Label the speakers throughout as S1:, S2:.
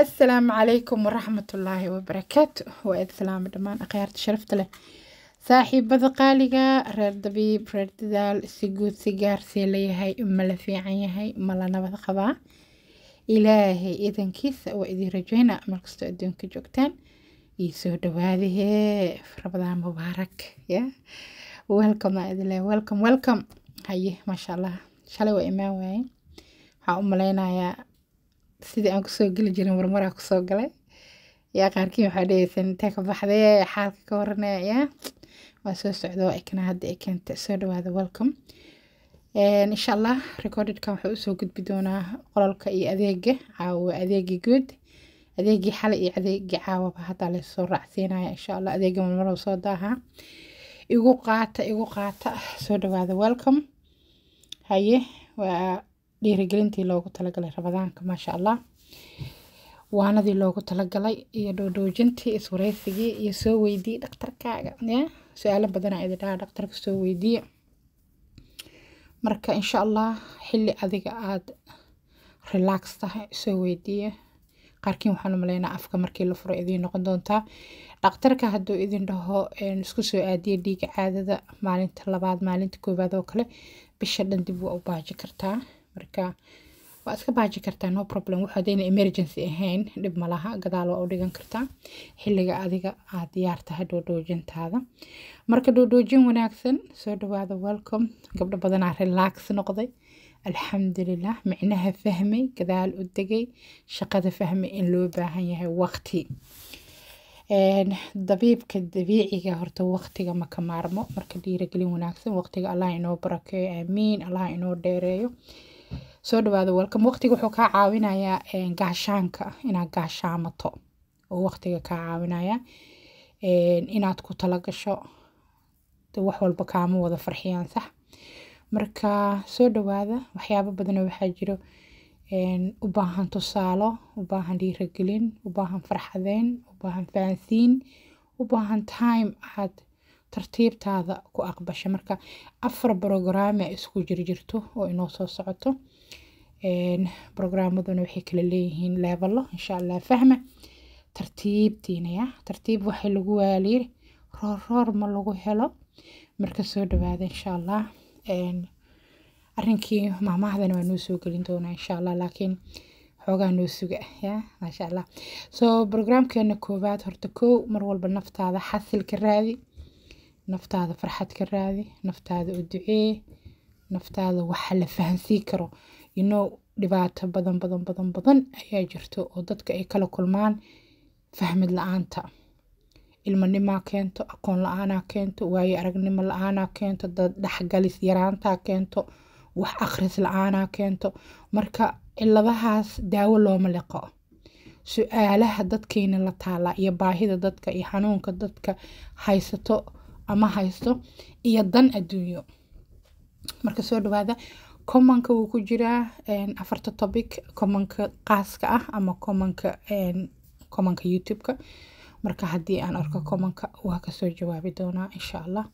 S1: asalaamu calaykum waraxmat waraxmatullaahi wabarakaatu waaid salaama dhammaan akhyaarta sharafta leh saaxiibada qaaliga reer dabiib reer dadaal si guud si gaarsee layahay ma mala fiican yahay ma la nabad qabaa ilaahay idankiisa waa idiin rajeynaa kastoo adduunka joogtaan iyo soo dhawaadahee rabadaan mubaarak ya welcome idile welcom welcome haye maasha allah shalay waa imaan waaye waxaa u malaynayaa sidii aan kusoo geli jirin marmaraa kusoo galay yaa qaarkii waxaa dhehaysan intaa ka baxdee xaalka ka warranaya yaa waa soo socdo ekana hadda ekeenta soo dhawaada welcome insha allah recordedkan waxaa usoo gudbi doonaa qolalka iyo adeega caawa adeegii good adeegii xale iyo adeegii caawaba haddaa lasoo raacsiinaya insha allah adeega marmaro soo daaha igu qaata igu qaata soo dhawaada welcome haye waa dhiirigelintii loogu talagalay rabadaanka maasha allah waanadii loogu talagalay iyo dhoodhoojintii iswareysigii iyo soo weydiye dhaktarkaaga su-aalo badanaa ididhaa dhaktarka soo weydiiye marka insha allah xilli adiga aada relax tahay soo weydiiye qaarkiin waxaan umaleynaa afka markii la furo idiin noqon doontaa dhaktarka hadduu idin dhaho isku soo aadiye dhiiga caadada maalinta labaad maalinta koowaad oo kale bisha dhan dib waa u kartaa marka waa iska baaji kartaa no problem wax emergency ahayn dhib malaha gadaal waa u dhigan kartaa xilliga adiga aad diyaar tahay doodhoojintaada marka doodhoojin wanaagsan soo dhawaada welcome gabdho badanaa relax noqday alxamdulilah micnaha fahmay gadaal u degay shaqada fahmay in loo baahan yahay waqti dabiibka dabiiciga horta waqtiga ma ka maarmo marka dhiiragelin wanaagsan waqtiga allah inoo barakeeyo aamiin allah inoo dheereeyo soo dhawaada welcome waqtiga wuxuu kaa caawinayaa eh, gaashaanka inaad gaashaamato oo waqtiga kaa caawinaya eh, inaad ku tala wax walba kaama wada farxiyaan sax marka soo dhawaada waxyaabo badana waxaa jiro eh, u baahan tusaalo u baahan dhiiragelin u baahan farxadeyn u baahan fahansiin u baahan time aad tartiibtaada ku aqbasho marka afar brograame isku jirjirto oo inoo soo socoto brogaramaduna waxay kala leeyihiin leebalo insha allah fahma tartiibtiinaya tartiib waxay lagu waaliir roor roor ma lagu helo marka soo dhawaada insha allah arrinkii maamahdana waa noo soo gelin doonaa insha allah laakiin xoogaa noo suga ya maasha allah soo brogramkeena koowaad horta kow mar walba naftaada xasil ka raadi naftaada farxad ka raadi naftaada u ducee naftaada waxa la fahansii karo you dhibaato badan badan badan badan ayaa jirto oo dadka ay kala kulmaan fahmid la-aanta ilmanimaa keento aqoon la-aanaa keento waayo aragnimo la-aanaa keento dhexgalis yaraantaa keento wax akhris la-aanaa keento marka ciladahaas daawo looma liqo su-aalaha dadkeena la taala iyo baahida dadka iyo xanuunka dadka haysato ama haysto iyo dan adduunyo marka soo dhawaada commanka wuu ku jiraa afarta topic commanka qaaska ah ama commanka commanka youtube marka haddii aan arko commanka waa kasoo jawaabi doonaa insha allah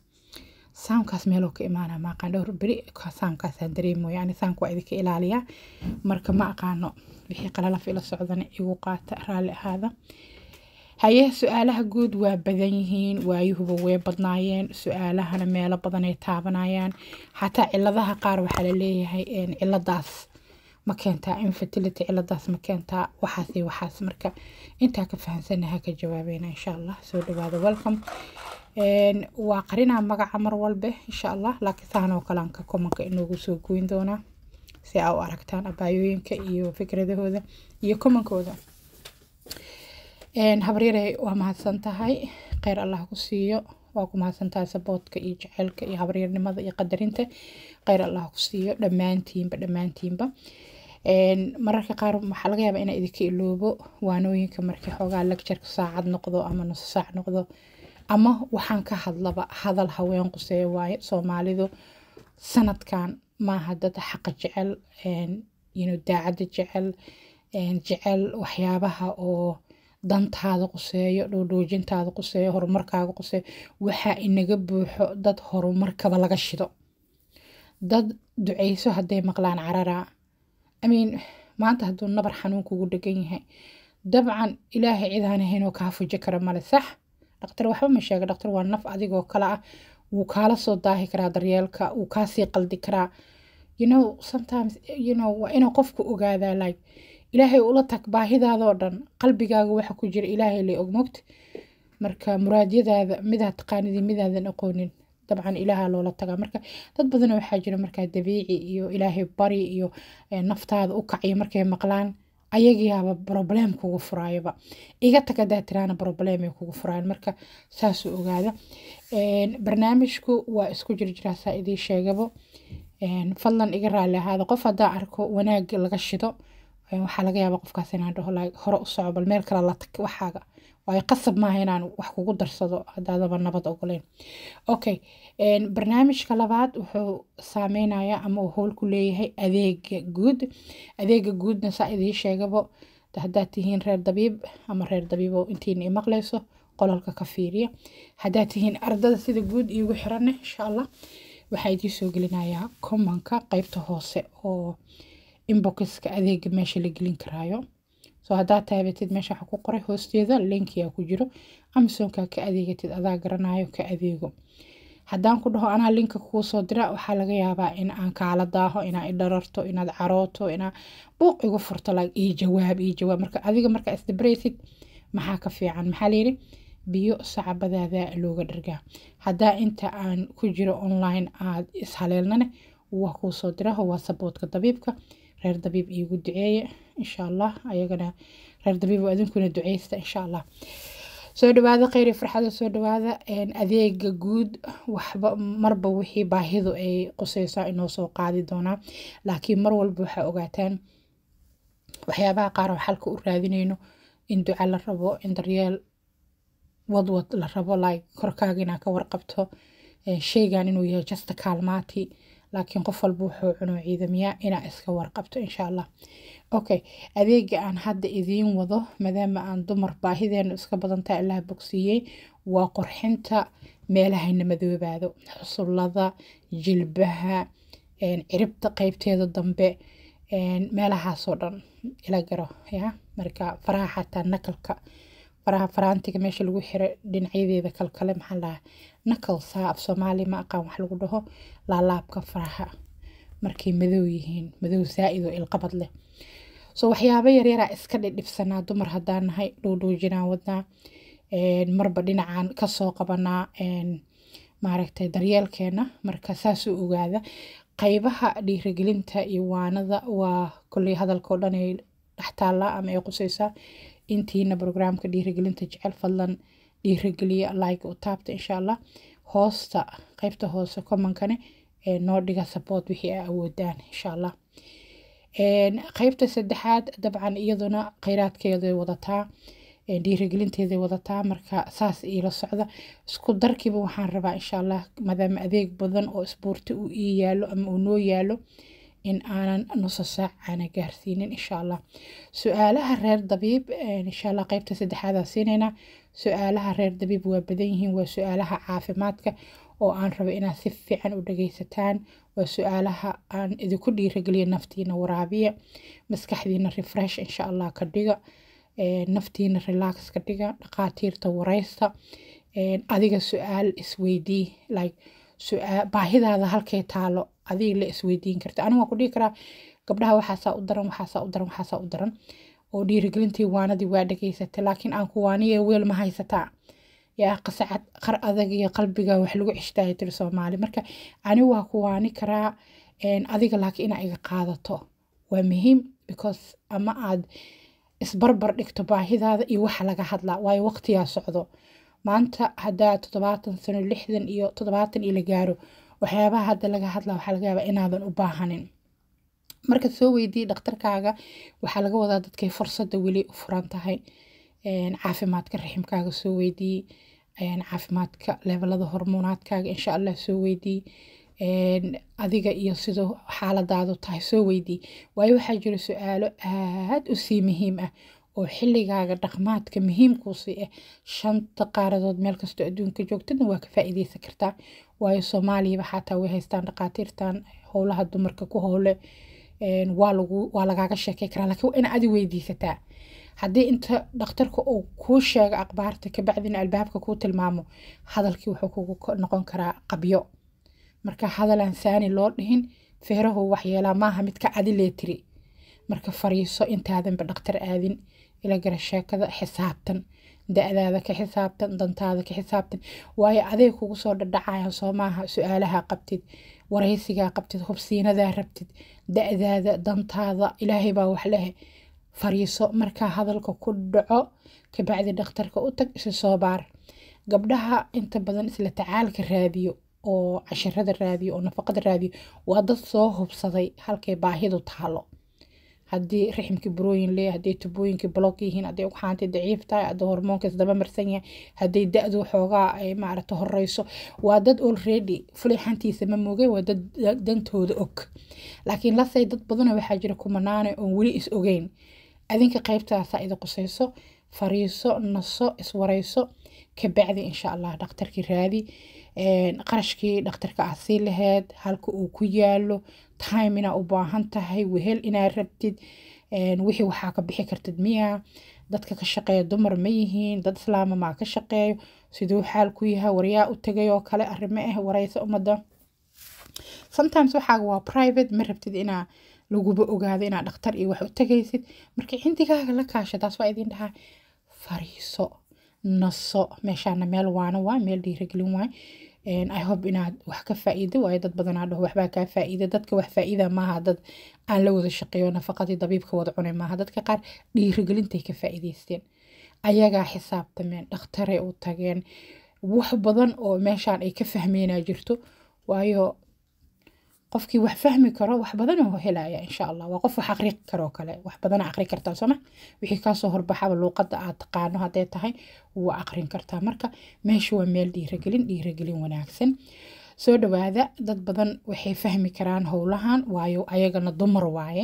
S1: saamkaas meeluu ka imaanaa ma aqaan dhowr beri saamkaasaan dareemo yani saamka waa idinka ilaaliyaa marka ma aqaano wixii qalalaf ila socdana igu qaata raalli ahaada haye su-aalaha guud waa badan yihiin waayuhuba way badnaayeen su-aalahana meelo badan ay taabanayaan xataa ciladaha qaar waxaa laleeyahay ciladaas ma keentaa infertility ciladaas ma keentaa waxaas waxaas marka intaa ka fahamsanna ha ka insha allah soo dhawaada welcome waa qarinaa magaca mar walbe insha allah laakiin sahan oo kale inoogu soo goyn doonaa si aa u aragtaan abaayooyinka iyo fikradahooda iyo komankooda habaryare waa mahadsan tahay kheyr allah ku siiyo waa ku mahadsantahay saboodka iyo jaceylka iyo habaryarnimada iyo qadarinta kheyr allah ku siiyo dhammaantiinba dhammaantiinba mararka qaar waxaa laga yaabaa inaa idinka iloobo waanooyinka markii xoogaa lectureka saacad noqdo ama nuso saac noqdo ama waxaan ka hadlaba hadal haween quseeya waaye soomaalidu sanadkan maaha dad xaqa jecel daacadda jecel jecel waxyaabaha oo dantaada quseeyo dhoodhoojintaada quseeyo horumarkaaga quseeyo waxaa inaga buuxo dad horumarkaba laga shido dad duceyso hadday maqlaan carara amiin maanta hadduu nabar xanuun kugu dhegan yahay dabcan ilaahay cid ahaynoo kaa fuji kara male sax dhaktar waxba ma sheega dhaktar waa naf adigoo kale ah wuu kaala soo daahi karaa daryeelka wuu kaasii qaldi karaa you know sometimes you know waa inuu qofku ogaadaa like ilaahay ula tag baahidaadoo dhan qalbigaaga waxa ku jira ilaahay lay ogmogta marka muraadyadaada midaad taqaanidii midaadan aqoonin dabcan ilaaha loola tagaa marka dad badana waxaa jira markaa dabiici iyo ilaahay bari iyo eh, naftaada u kacyo markay maqlaan ayagiiaba broblem kugu furaayaba iga tag hadaa tiraana broblemay kugu furaayan marka saasuu ogaada barnaamijku waa isku jirjiraa saa idiin sheegabo fadlan iga raali ahaada qof hadaa arko wanaag laga shido waxaa laga yaabaa qofkaas inaan dhaho hore u bal meel kale la waxaaga waayo qasab maaha inaan wax kugu darsado hadaadaba nabad ogoleen okay barnaamijka labaad wuxuu saameynayaa ama uu howl ku leeyahay adeega guud adeega guudna saa idiin sheegabo haddaad tihiin reer dabiib ama reer dabiibo intiina imaqleyso qolalka ka fiiriya haddaad tihiin ardada sida guud iigu xiranne insha allah waxaa idiin soo gelinayaa komanka qeybta hoose oo inboxka adeega meesha la gelin karaayo so haddaad taabatid meesha waxaa ku qoray hoosteeda linkiyaa ku jiro amazonka ka adeegatid adaa garanayo ka adeego haddaan ku dhaho anaa linka kuu soo dira waxaa laga yaabaa in aan kaala daaho inaa idhararto inaad carooto inaa buuq igu furto lag ii jawaab ii jawaab marka adiga markaa isdabraysid maxaa ka fiican maxaa layidhi biyo sacbadaada looga dhargaa haddaa inta aan ku jiro online aad ishaleelnane waa kuu soo diraho waa saboodka dabiibka reer dabiib iigu duceeye insha allah ayagana reer dabiib oo idinkuna duceysta insha allah soo dhawaada kheyri farxada soo dhawaada adeega guud waxba marba wixii baahidu ay quseysaa inoo soo qaadi doonaa laakiin mar walba waxaa ogaataan waxyaabaha qaar aan xalka u raadineyno in duca la rabo in daryeel wadwad la rabo like korkaaga inaa ka warqabto sheygan inuu yahay jasta kaalmaati laakiin qof walba wuxuu cuno ciidamiyaa inaa iska warqabto insha allah okay adeega aan hadda idiin wado maadaama aan dumar baahideenu iska badantaa ilaa bogsiiyey waa qorxinta meelahayna madoobaado xusulada jilbaha ciribta qeybteeda dambe meelahaasoo dhan ila garo ya marka faraha xataa nakalka faraha faraantiga meesha lagu xiro dhinacyadeeda kalkale maxaa lahaa nakalsa af soomaali ma aqaan wax lagu dhaho laalaabka faraha markay madow yihiin madow zaa-id oo ilqabad leh so waxyaaba yaryaraa iska dhidhibsanaa dumar haddaan nahay dhuudhuujinaan wadnaa marba dhinacaan kasoo qabanaa maaragtay daryeelkeena marka saasuu ogaada qaybaha dhiirigelinta iyo waanada waa kolley hadalkao dhan ay dhex ama ee qusaysaa intiina brograamka dhiirigelinta jecel fadlan dhiirigeliya like u taabta insha allah hoosta qaybta hoose komankane noo dhiga support wixii aa awoodaan insha allah qaybta saddexaad dabcan iyaduna kheyraadkeeday wadataa dhiirigelinteeday wadataa marka saas iila socda isku darkiiba waxaan rabaa insha allah maadaama adeeg badan oo isboorti uu ii yaalo ama uu noo yaalo in aanan nusa saacana gaarsiinin insha su-aalaha reer dabiib insha allah qeybta saddexaadaa siinaynaa su-aalaha reer dabiib waa badan yihiin waa su-aalaha caafimaadka oo aan rabo inaad si fiican u dhageysataan waa su-aalaha aan idinku dhiirageliyo naftiina waraabiya maskaxdiina refresh insha allah ka dhiga naftiina relax ka dhiga dhaqaatiirta wareysta adiga su-aal isweydii like bahidaada halkay taalo adiga la isweydiin karta aniga waan ku dhihi karaa gabdhaha waxaasaa u daran waxaasaa u daran waxaasaa u daran oo dhiirigelintii waanadii waa dhageysatay laakiin aan ku waaniye weel ma haysataa yaa qasacad qar adag iyo qalbiga wax lagu cishtaaya tiri soomaali marka ani waa ku waani karaa adiga laakiin inaa iga qaadato waa muhiim because ama aad isbarbar dhigto baahidaada iyo waxa laga hadlaa waayo waqtiyaa socdo maanta haddaa toddobaatan sano lixdan iyo toddobaatan iyo la gaaro waxyaabaha hadda laga hadla waxaa laga yaabaa inaadan u baahanin markaad soo weydiiye dhakhtarkaaga waxaa laga wadaa dadkay fursadda weli u furan tahay caafimaadka raximkaaga soo weydiiye caafimaadka levelada hormoonaadkaaga insha allah soo weydiiye adiga iyo sidoo xaaladaadu tahay soo weydiiye waayo waxaa jira su-aalo aad u sii muhiim ah oo xilligaaga dhaqmaadka muhiimkuusii ah eh. shanta qaaradood meel kastoo adduunka joogtadna waa ka faa'iideysan kartaa waayo soomaaliyaba xataa way haystaan dhaqaatiirtan howlaha dumarka ku howle waa lagaaga sheekey karaa lakiin waa ina adi weydiisataa haddii inta dhakhtarka uu kuu sheego aqbaarta kabacdina albaabka kuu tilmaamo hadalkii wuxuu kugu noqon karaa qabyo marka hadalaan saani loo dhihin feerahu waxyeelaa maaha midka adi lee tiri marka fariiso intaadanba dhakhtar aadin ila gara sheekada xisaabtan da-daada ka xisaabtan dantaada ka xisaabtan waayo aday kugu soo dhadhacayaan soo maaha su-aalaha qabtid waraysigaa qabtid hubsiinadaa rabtid da-daada dantaada ilaahay baa wax leh fariiso markaa hadalka ku dhaco kabacdi dhakhtarka u tag isa soo baar gabdhaha inta badan isla tacaalka raadiyo oo casharada raadiyo oo nafaqada raadiyo waa dad soo hubsaday halkay baahidu taalo hadii raximkii burooyin leeya hadday tubooyinkii blog yihiin hadday ugxaantii daciif tahay hadda hormoonkaas daba marsan yahay hadday da-du xoogaa ay maaragta horeyso waa dad olready fulixantiisa ma moge waa dad dantooda og laakiin lasay dad badana waxaa jira kumanaane oon weli is ogeyn adinka qeybtaasaa idi qusayso fariiso naso iswareyso kabacdi insha allah dhakhtarkii raadi qarashkii dhakhtarka aad sii laheyd halka uu ku yaalo time inaa u baahan tahay wehel inaa rabtid wixii waxaa ka bixi kartid miya dadka ka shaqeeya dumar ma yihiin dad islaama maa ka shaqeeyo siduu xaal ku yahay waryaa u tegay oo kale arrimo ah wareysa ummadda sometimes waxaaga waa private ma rabtid inaa laguba ogaado inaa dhakhtar iyo wax u tegaysid marka cindigaaga la kaasha taas waa idin dhahaa fariiso naso meeshaana meel waana waa meel dhiiragelin waay ihope inaad wax ka faa'iido waayo dad badanaa dhaho waxbaa kaa faa'iida dadka wax faa'iida maaha dad aan la wada shaqeeyo nafaqadii dabiibka wada cunay maaha dadka qaar dhiirigelintay ka faa ayagaa xisaabtameen dhakhtaray u tageen wax badan oo meeshaan ay ka fahmeenaa jirto waayo qofkii wax fahmi karo wax badan oo helaya insha allah waa qof wax aqri karoo kale wax badan aqri kartaa sooma wixii kaasoo horbaxaba luuqada aad taqaano haday tahay waa aqrin kartaa marka meesha waa meel dhiiragelin dhiiragelin wanaagsan soo dhawaada dad badan waxay fahmi karaan howlahan waayo ayagana dumar waaye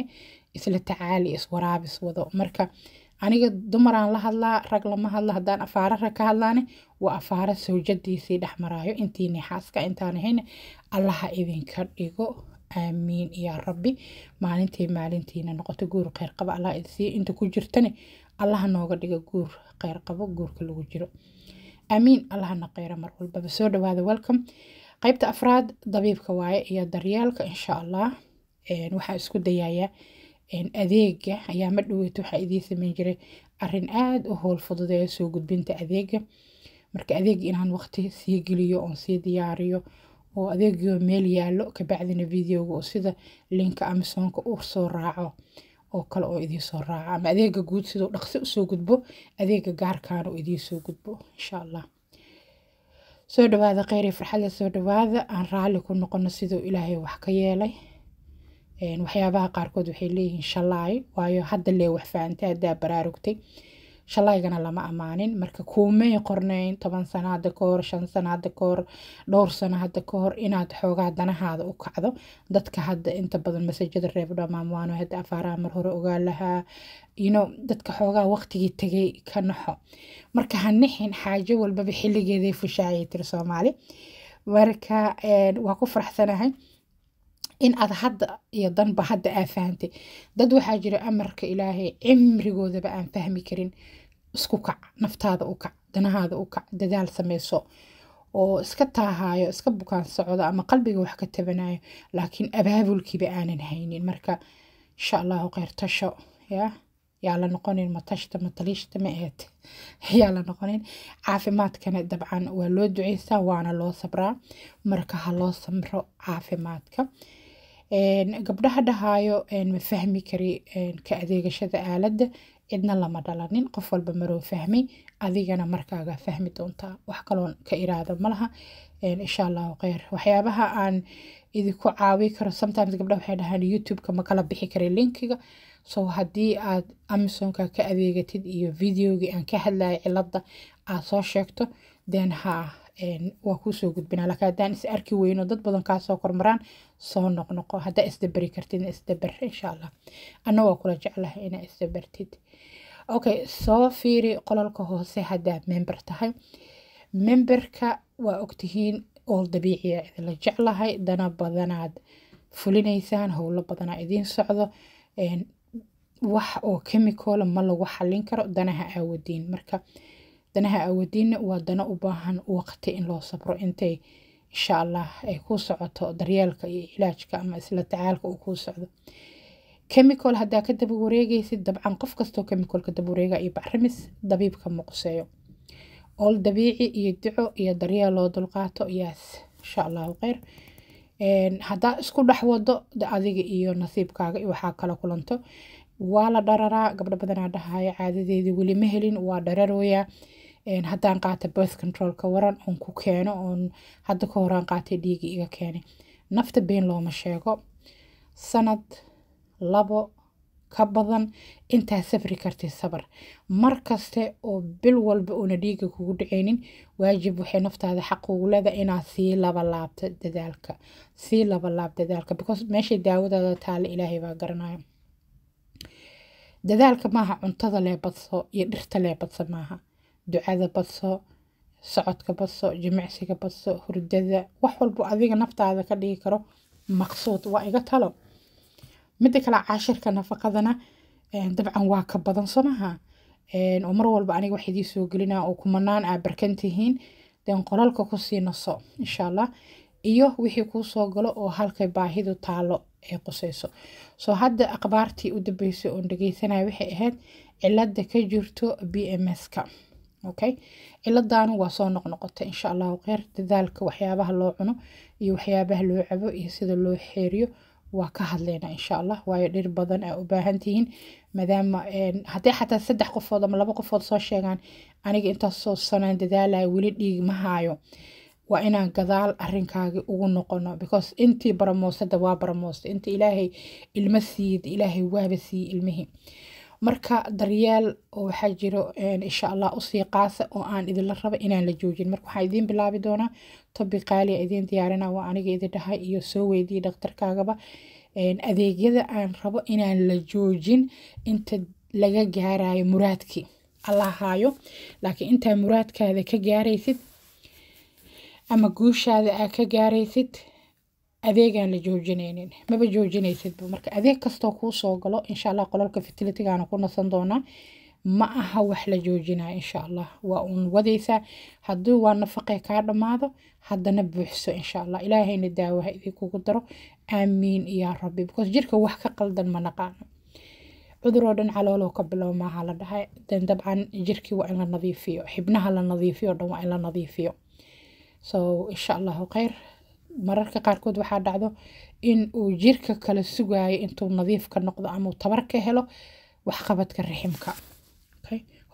S1: isla tacaali iswaraab iswado marka aniga dumaraan la hadlaa rag lama hadla hadaan afaarara ka hadlaane waa afaara sawjadiisii dhex maraayo intiini xaaska intaan ahayn allaha idinka dhigo aamiin yaa rabbi maalintii maalintiina noqoto guur kheyrqaba allah idsiiyo inta ku jirtane allaha nooga dhiga guur kheyrqabo guurka lagu jiro aamiin allahana kheyra mar walbaba soo dhawaada welcome qaybta afraad dabiibka waaye iyo daryeelka insha allah waxaa isku dayayaa adeega ayaa ma dhaweet waxaa idiin sameyn jiray arin aada u howl fududeeya soo gudbinta adeega marka adeeg inaan waqti sii geliyo oon sii diyaariyo oo adeegyo meel yaalo kabacdina videoga oo sida linka amazonka u soo raaco oo kale oo idiinsoo raaca ama adeega guud siduu dhaqsi usoo gudbo adeega gaarkaana oo idiinsoo gudbo insha allah soo dhawaada kheyr iyo farxadle soo dhawaada aan raalli ku noqono siduu ilaahay wax ka yeelay waxyaabaha qaarkood waxay leeyihiin shalaay waayo hadda lee wax fahamtay haddaa baraarugtay shalaygana lama amaanin marka kuumay qornayn toban sano hadda kahor shan sano hadda kahor dhowr sano hadda hor inaad xoogaa danahaada u kacdo dadka hadda inta badan masajada reeb dhammaamwaano hadda afaaraha mar hore ogaa lahaa ino dadka xoogaa waqtigii tegay ka naxo marka ha nixin xaajo walbaba xilligeeday fushaayay tir soomaali marka eh, waa ku faraxsanahay in aad hadda iyo danba hadda aa fahantay dad waxaa jira amarka ilaahay cimrigoodaba aan fahmi karin isku kac naftaada u kac danahaada u kac dadaal sameyso oo iska taahaayo iska bukaan socdo ama qalbiga wax ka tabanayo laakiin abaabulkiiba aanan haynin marka insha allahu kheyr tasho yaa yaa la noqonin matashta mataliishta ma eed yaa la noqonin caafimaadkana dabcan waa loo duceystaa waana loo sabraa marka ha loo samro caafimaadka gabdhaha dhahaayo ma fahmi kari ka adeegashada aaladda cidna lama dhalanin qof walba maroo fahmay adigana markaaga fahmi doontaa wax kaloon ka iraada malaha insha allahu kheyr waxyaabaha aan idinku caawi karo sometimes gabdhaha waxay dhahaan youtube-ka ma kala bixi karin linkiga so haddii aad amazonka ka adeegatid iyo videogii aan ka hadlayay cilada aad soo sheegto then ha waa kuusoo gudbina laakiin haddaan is arki weyno dad badan kaasoo kormaraan soo noqnoqo haddaa isdaberi kartidna isdaber insha allah anna waa kula jeclahay inaa isdabertid okay soo fiiri qolalka hoose haddaa member tahay memberka waa ogtihiin ool dabiiciya ah, idinla jeclahay dana badanaad fulinaysaan howlo badanaa idiin socdo wax oo kemikoola ma lagu xalin karo danaha aawadiin marka danaha aawadiina waa dano u baahan waqti in loo sabro intay insha allah ay ku socoto daryeelka iyo ilaajka ama isla tacaalka uu kuu socdo chemical haddaa ka daba wareegaysid dabcan qof kastoo chemicalka daba wareega iyo bacrimis dabiibka muuqseeyo ool dabiici iyo dico iyo daryeel loo dulqaato yaas insha allahu kheyr haddaa isku dhex wado adiga iyo nasiibkaaga iyo waxaa kala kulanto waa la dhararaa gabdho badanaa dhahaya caadadeedii weli ma helin waa dhararooyaa haddaan qaata birth controlka waran oon ku keeno oon hadda ka horaan qaatay dhiigii iga keenay nafta been looma sheego sanad labo ka badan intaa safri kartay sabar mar kaste oo bil walba una dhiiga kugu dhicaynin waajib waxay naftaada xaq ugu leedahay inaad sii laba laabta dadaalka sii laba laab dadaalka because meeshay daawadaada taale ilaahay baa garanaya dadaalka maaha cuntada leebadso iyo dhirta leebadso maaha ducada badso socodka badso jimicsiga badso hurdada wax walbo adiga naftaada ka dhigi karo maqsuud waa iga talo midda kale caashirka nafaqadana dabcan waa ka badan soo oo mar walba aniga wax idii soo gelinaa oo kumanaan aa barkan tihiin den qolalka kusii naso insha iyo wixii kuu galo oo halkay baahidu taalo ay qusayso soo hadda akhbaartii u dambeysay oon dhegeysanaya waxay ahayd cilada ka jirto b m s-ka okay ciladaanu waa soo noqnoqota insha allahu kheyr dadaalka waxyaabaha loo cuno iyo waxyaabaha loo cabo iyo sida loo xeeriyo waa ka hadlaynaa insha allah waayo dhir badan aa u baahan tihiin maadaama hadday xataa saddex qofood ama laba qofood soo sheegaan aniga intaasoo sanaan dadaalaya weli dhiig ma haayo waa inaan gadaal arinkaagi ugu noqono because intii baramoosada waa baramoosta inta ilaahay ilma siiyid ilaahay waaba siiyey ilmihii marka daryaal oo waxaa jiro insha allah usii qaasa oo aan idinla raba inaan la joojin marka waxaa idiin bilaabi doonaa tobi qaaliya idiin diyaarina waa aniga idin dhahay iyo soo weydii dhaktarkaagaba adeegyada aan rabo inaan la joojin inta laga gaarayo muraadkii alla haayo laakiin intaa muraadkaada ka gaaraysid ama guushaada aa ka gaaraysid adeegaan la joojinaynin maba joojinaysidba marka adeeg kastoo kuusoo galo insha allah qolalka fertilitygaana ku nasan doonaa ma aha wax la joojinaa insha allah waa uun wadaysaa haddii waa nafaqee kaa dhammaado haddana buuxso insha allah ilaahayna daawaha idinkugu daro aamiin yaa rabbi because jirka wax ka qaldan ma naqaano cudur dhan calooloo ka bilow maaha la dhahay dan dabcan jirkii waa in la nadiifiyo xibnaha la nadiifiyo dhan waa in la nadiifiyo so insha allahu khayr mararka qaarkood waxaa dhacdo in uu jirka kala sugaayo intuu nadiif ka noqdo ama tabar ka helo waxqabadka riximka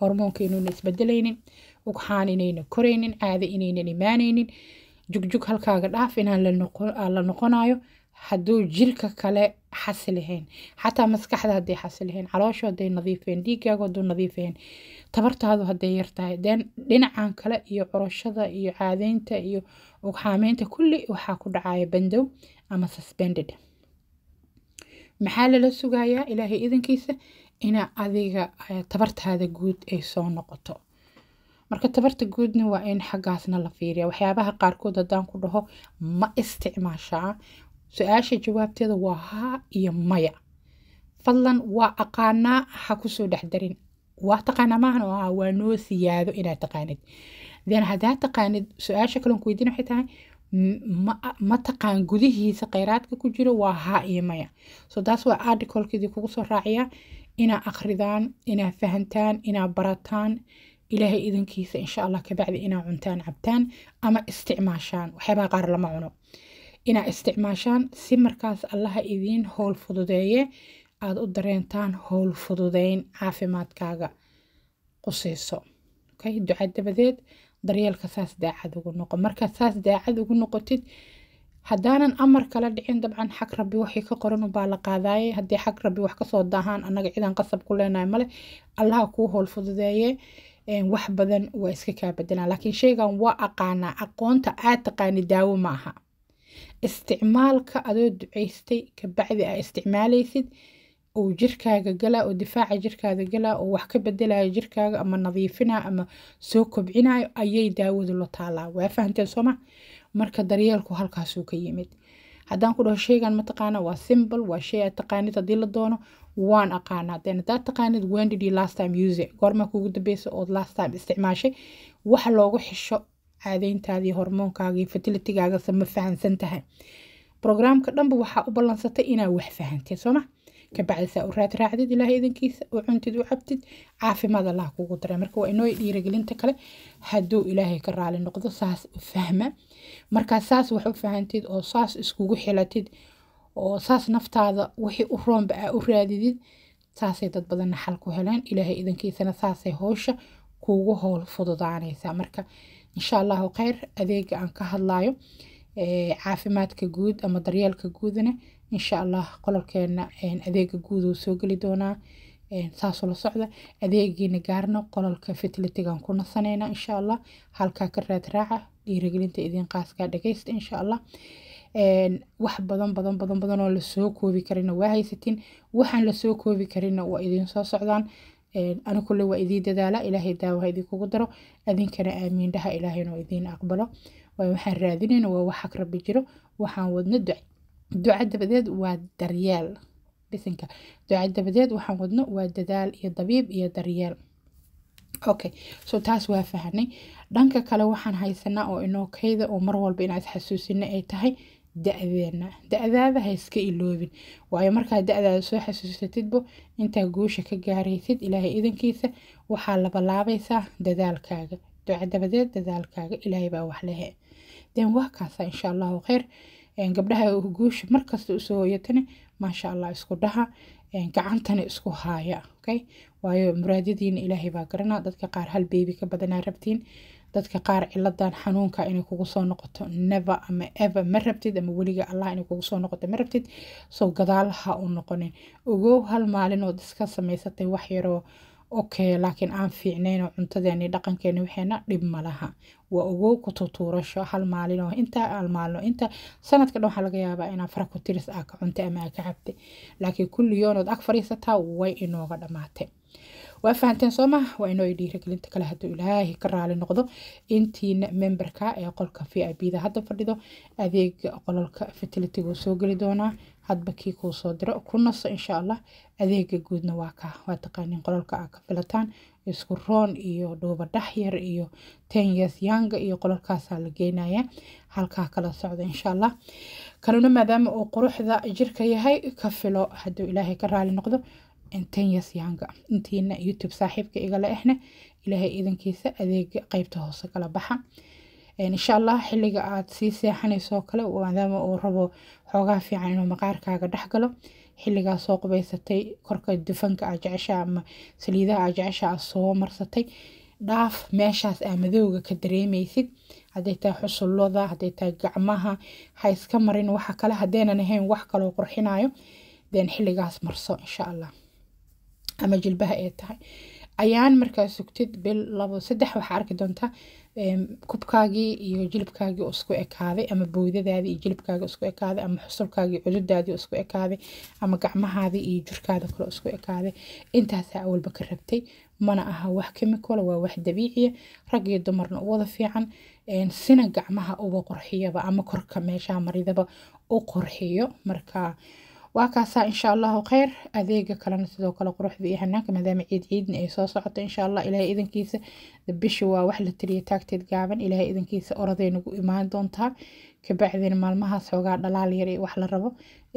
S1: hormoonka inuuna isbedelaynin ugxaan inayna koraynin caade inaynan imaanaynin jugjug halkaaga dhaaf inaan la noqonayo hadduu jirka kale xasi lahayn xataa maskaxda hadday xasi lahayn calooshu hadday nadiifeen dhiigaagu hadduu nadiifeen tabartaadu hadday yartahay den dhinacan kale iyo coroshada iyo caadeynta iyo ogxaameynta kulli waxaa ku dhacaya bandow ama suspended maxaa lala sugayaa ilaahay idankiisa ina adiga eh, tabartaada guud ay soo noqoto marka tabarta guudna waa in xaggaasna la fiiriya waxyaabaha qaarkood haddaan ku dhaho ma isticmaashaa su-aasha jawaabteeda waa haa iyo maya fadlan waa aqaanaa ha kusoo dhexdarin waa taqaanaa maahan oo ah waa noo siyaado inaad taqaanid then hadaa taqaanid su-aasha kaloon ku weydiin waxay tahay ma taqaan gudihiisa kheyraadka ku jiro waa haa iyo maya so taas waa articlekeedii kugu soo raaciya inaa akhridaan inaa fahantaan inaa barataan ilaahay idinkiisa insha allah kabacdi inaa cuntaan cabtaan ama isticmaashaan waxyaabaha qaar lama cuno inaa isticmaashaan si markaas allaha idiin howl fududeeye aad u dareentaan howl fududeyn caafimaadkaaga qusayso okay duca dabadeed daryeelka saas daacad ugu noqo markaad saas daacad ugu noqotid haddaanan amar kala dhicin dabcan xag rabbi waxay ka qoran ubaa la qaadaayay haddii xag rabbi wax kasoo daahaan annaga cidaan qasab ku leenahay male allaha kuu howl fududeeye wax badan waa iska kaa bedelaan laakiin sheegan waa aqaanaa aqoonta aad taqaani daawo ma aha isticmaalka adoo ducaystay kabacdi aa isticmaalaysid uu jirkaaga galaa oo difaaca jirkaada galaa oo wax ka bedelayo jirkaaga ama nadiifinaa ama soo kobcinayo ayay daawadu la taalaa waa fahamteen sooma marka daryeelku halkaasuu ka yimid haddaan ku dhaho sheygan ma taqaana waa simbol waa shay aad taqaanid haddii la doono waan aqaana hadeen haddaad taqaanid when did you last time use goormaa kugu dambeysa ood last time isticmaashay waxa loogu xisho caadayntaadii hormoonkaagii fatilitigaaga ma fahansan tahay programka dhanba waxaa u ballansatay inaa wax fahanteen sooma kabacdi saa u raad raacdid ilaahay idankiisa u cuntid u cabtid caafimaad allaha kugu dara marka waa inooy dhiiragelinta kale hadduu ilaahay ka raali noqdo saas u fahma markaa saas wax u fahantid oo saas iskugu xilatid oo saas naftaada wixii u roonba aa u raadidid saasay dad badanna xal ku heleen ilaahay idankiisana saasay howsha kuugu howl fududaanaysaa marka insha allahu kheyr adeega aan ka hadlayo caafimaadka guud ama daryeelka guudna insha allah qololkeena adeega guud uu soo geli doonaa saasoo la socda adeegiina gaarna qololka fatilitigan ku nasaneynaa insha allah halkaa ka raad dhiirigelinta idiin qaaskaa dhagaysta insha allah wax badan badan badan badan oo lasoo koobi karina waa haysatin waxaan lasoo koobi karina waa idiin soo socdaan ani kulle waa idiin dadaala ilaahay daawaha idinkugu daro adinkana aamiin dhaha ilaahaynoo idiin aqbalo waxaan raadinayna waa wax xag jiro waxaan wadna ducay duca dabadeed waa daryeel dhisinka duca dabadeed waxaan wadno waa dadaal iyo dabiib iyo daryeel okay so taas waa fahanay dhanka kale waxaan haysanaa oo inoo kayda oo mar walba inaan isxasuusino ay tahay da-deena da-daada ha iska iloobin waayo markaa da-daada soo xasuusatidbo intaa guusha ka gaaraysid ilaahay idankiisa waxaa labalaabaysaa dadaalkaaga duca dabadeed dadaalkaaga ilaahay baa wax lehe den waa kaasa insha allahu kheyr gabdhaha guusha markasta usoo hoyatana maasha allah isku dhaha gacantana isku haaya okay waayo muraadyadiina ilaahay baa garanaa dadka qaar hal beebi ka badanaa rabtiin dadka qaar ciladan xanuunka inay kugu soo noqoto neve ama ever ma rabtid ama weliga allah inay kugu soo noqoto ma rabtid soo gadaal ha u noqonin ogow hal maalinoo iska samaysatay wax yaroo okay laakiin aan fiicnayn oo cuntadeeni dhaqankeeni waxeena dhib malaha waa ogow ku tutuurasho hal maalin oo intaa hal maalin sanadka dhan waxaa laga yaabaa inaa fara ku aa ah ka cuntay ama aa ka cabtay laakiin kulligoonood ag fariisataa way inooga dhammaatay waa fahanteen soo maha waa inoo dhiirigelinta kale hadduu ilaahay ka raali noqdo intiina memberka ee qolka v i b da hadda fadhido adeega qolalka fatilitygu soo geli doonaa hadba kii kuu diro ku naso insha allah adeega guudna waa ka waa taqaaniin qolalka aa ka filataan isku roon iyo dhuuba dhaxyar iyo tenyas yanga iyo qolalkaasaa la geynayaa halkaa kala socda insha allah kaluna maadaama uu quruxda jirka yahay ka filo hadduu ilaahay ka raali noqdo tenyas yanga intiina youtube saaxiibka igala ehna ilaahay idankiisa adeega qeybta hoose kala baxa insha allah xiliga aad sii seexanayso kale maadaama uu rabo xoogaa fiican inuu maqaarkaaga dhex galo xiligaas soo qubaysatay korka dufanka aad jecesha ama saliidaha aad jecesha aad soo marsatay dhaaf meeshaas aa madowga ka dareemaysid hadday tahay xusullada hadday tahay gacmaha ha iska marin waxa kale haddaynan ahayn wax kaloo qurxinayo den xiligaas marso insha allah ama jilbaha ee tahay ayaan markaa sugtid bil labo saddex waxaa arki doontaa kubkaagii iyo jilibkaagii oo isku ekaaday ama bowdadaadii iyo jilibkaagii isku ekaaday ama xusulkaagii cududaadii isku ekaaday ama gacmahaadii iyo jirkaada kale isku ekaaday intaasaa awalba ka rabtay mana aha wax kemikola waa wax dabiiciya ah. rag iyo dumarna u wada fiican sina gacmaha uba qorxiyaba ama korka meeshaa maridaba u qorxiyo markaa waa kaasaa insha allahu kheyr adeega kalena sidoo kale quruxda iyo hanaanka maadaama ciid ciidna ay soo socoto insha allah ilaahay idankiisa bisha waa wax la tiriya taagteed gaaban ilaahay idankiisa oraday nagu imaan doontaa kabacdina maalmahaas xoogaa dhalaal yar wax la rabo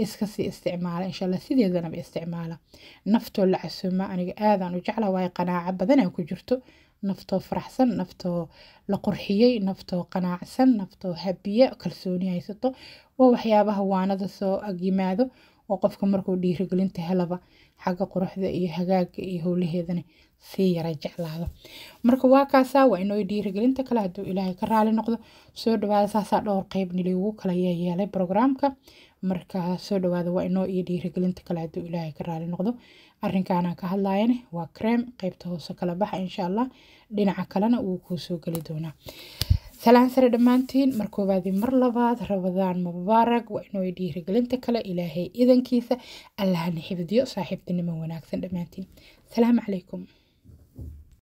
S1: iskasii isticmaala insha allah sideedanaba isticmaala naftoo la casuuma aniga aadaan u jecla waayo qanaaco badan ku jirto naftoo faraxsan naftoo la qurxiyey naftoo qanaacsan naftoo habiye kalsooni haysato waa waxyaabaha waanada soo agyimaado oo qofka markuu dhiirigelinta helaba xagga quruxda iyo hagaaga iyo howlaheedana sii yara jeclaado marka waa waa inoo dhiirigelinta kale hadduu ilaahay ka raali noqdo soo dhawaada saasaa dhowr qeyb niligu kala yeelay brograamka marka soo dhawaada waa inoo iyo dhiirigelinta kale hadduu ilaahay ka raali noqdo arrinkaanaan ka hadlaayane waa kreem qeybta hoose kala baxa insha allah dhinaca kalena wuu kuusoo geli doonaa سلام سر دمانتين مركوبادي مرلباد رمضان مبارك وإنه يدي رجلنت كلا إلهي إذا كيسة الله نحب ديو صاحب دنما وناكسن دمانتين سلام عليكم